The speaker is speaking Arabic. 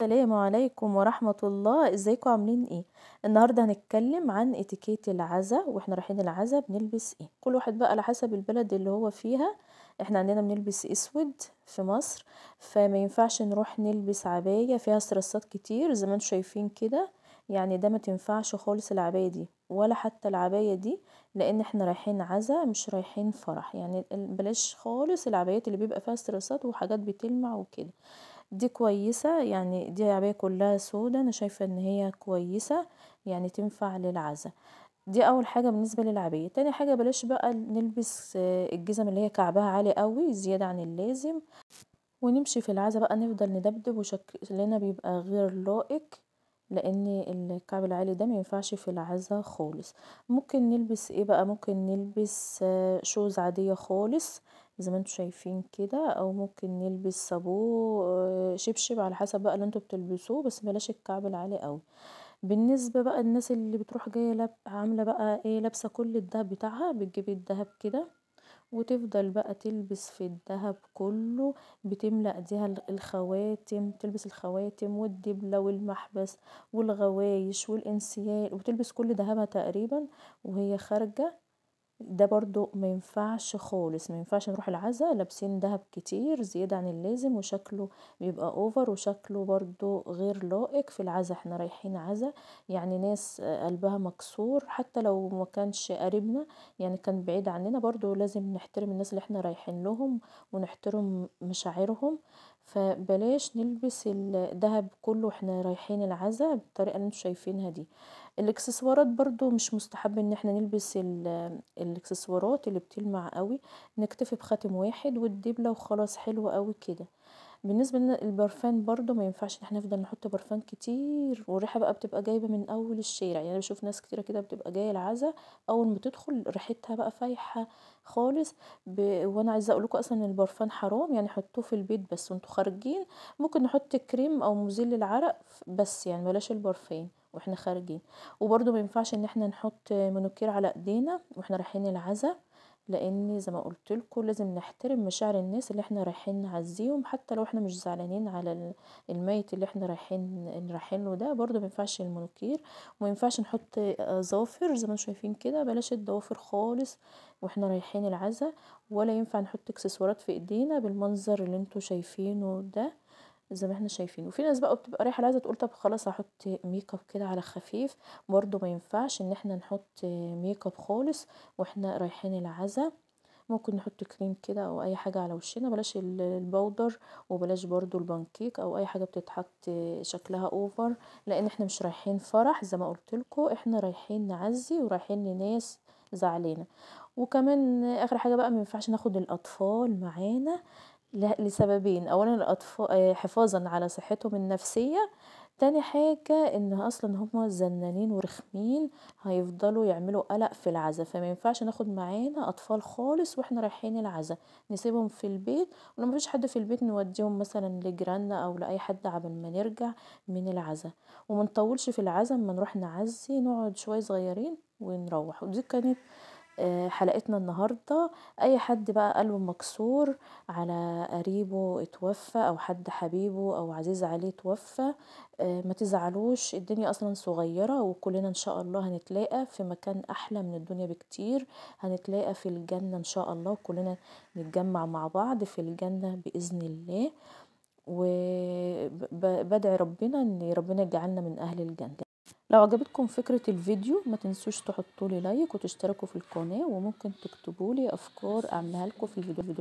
السلام عليكم ورحمة الله ازيكم عاملين ايه النهاردة هنتكلم عن اتيكيت العزا واحنا رايحين العزا بنلبس ايه كل واحد بقى على حسب البلد اللي هو فيها احنا عندنا بنلبس اسود في مصر فما ينفعش نروح نلبس عباية فيها استرسات كتير زي ما انتم شايفين كده يعني ده ما تنفعش خالص العباية دي ولا حتى العباية دي لان احنا رايحين عزا مش رايحين فرح يعني بلاش خالص العبايات اللي بيبقى فيها استرسات وحاجات بتلمع وكده دي كويسة يعني دي عباية كلها سودا انا شايفة ان هي كويسة يعني تنفع للعزا دي اول حاجة بالنسبة للعبية تاني حاجة بلاش بقى نلبس آه، الجزم اللي هي كعبها عالي قوي زيادة عن اللازم ونمشي في العزا بقى نفضل ندبدب وشكلنا بيبقى غير لائق لان الكعب العالي ده مينفعش في العزا خالص ممكن نلبس ايه بقى ممكن نلبس آه، شوز عادية خالص زي ما انتوا شايفين كده او ممكن نلبس صابوه آه، شبشب على حسب بقى اللي انتوا بتلبسوه بس بلاش الكعب العالي قوي بالنسبه بقى الناس اللي بتروح جايه لاب... عامله بقى ايه لابسه كل الدهب بتاعها بتجيب الدهب كده وتفضل بقى تلبس في الدهب كله بتملأ ايديها الخواتم تلبس الخواتم والدبلة والمحبس والغوايش والانسيال وتلبس كل دهبها تقريبا وهي خارجة ده برضو ما ينفعش خالص ما ينفعش نروح العزاء لابسين دهب كتير زيادة عن اللازم وشكله بيبقى اوفر وشكله برضو غير لائق في العزاء احنا رايحين عزاء يعني ناس قلبها مكسور حتى لو ما كانش قريبنا يعني كان بعيد عننا برضو لازم نحترم الناس اللي احنا رايحين لهم ونحترم مشاعرهم فبلاش نلبس الدهب كله واحنا رايحين العزاء بالطريقة اللي انتوا شايفينها دي الاكسسوارات برضو مش مستحب ان احنا نلبس الاكسسوارات اللي بتلمع قوي نكتفي بخاتم واحد والدبلة وخلاص حلوة قوي كده بالنسبة للبرفان برضو ما ينفعش ان احنا نفضل نحط برفان كتير والريحة بقى بتبقى جايبة من اول الشارع يعني انا بشوف ناس كتيرة كده بتبقى جاية العزا اول ما تدخل ريحتها بقى فايحة خالص ب... وانا عايزة اقولكوا اصلا ان البرفان حرام يعني حطوه في البيت بس وانتوا خارجين ممكن نحط كريم او مزيل للعرق بس يعني بلاش البرفان واحنا خارجين وبرده ما ينفعش ان احنا نحط منوكير على ايدينا واحنا رايحين العزا لان زي ما قلت لكم لازم نحترم مشاعر الناس اللي احنا رايحين نعزيهم حتى لو احنا مش زعلانين على الميت اللي احنا رايحين رايحين له ده برده ما ينفعش المنوكير وما ينفعش نحط ظوافر زي ما انتم شايفين كده بلاش الضوافر خالص واحنا رايحين العزا ولا ينفع نحط اكسسوارات في ايدينا بالمنظر اللي انتم شايفينه ده زي ما احنا شايفين وفي ناس بقى بتبقى رايحه عايزه تقول طب خلاص هحط ميك اب كده على خفيف برده ما ينفعش ان احنا نحط ميك اب خالص واحنا رايحين العزا ممكن نحط كريم كده او اي حاجه على وشنا بلاش البودر وبلاش برده البانكيك او اي حاجه بتتحط شكلها اوفر لان احنا مش رايحين فرح زي ما قلت لكم احنا رايحين نعزي ورايحين لناس زعلانه وكمان اخر حاجه بقى ما ينفعش ناخد الاطفال معانا لسببين اولا آه، حفاظا على صحتهم النفسية تاني حاجة ان اصلا هما زنانين ورخمين هيفضلوا يعملوا قلق في العزا ينفعش ناخد معانا اطفال خالص واحنا رايحين العزا نسيبهم في البيت ولو مفيش حد في البيت نوديهم مثلا لجيراننا او لاي حد عبل ما نرجع من العزا ومنطولش في العزا اما نروح نعزي نقعد شوية صغيرين ونروح ودي كانت آه، حلقتنا النهاردة أي حد بقى قلبه مكسور على قريبه اتوفى أو حد حبيبه أو عزيز عليه اتوفى آه، ما تزعلوش الدنيا أصلا صغيرة وكلنا إن شاء الله هنتلاقى في مكان أحلى من الدنيا بكتير هنتلاقى في الجنة إن شاء الله وكلنا نتجمع مع بعض في الجنة بإذن الله وبدعي ربنا إن ربنا يجعلنا من أهل الجنة لو عجبتكم فكرة الفيديو ما تنسوش تحطولي لايك وتشتركوا في القناة وممكن تكتبولي أفكار أعملها لكم في الفيديو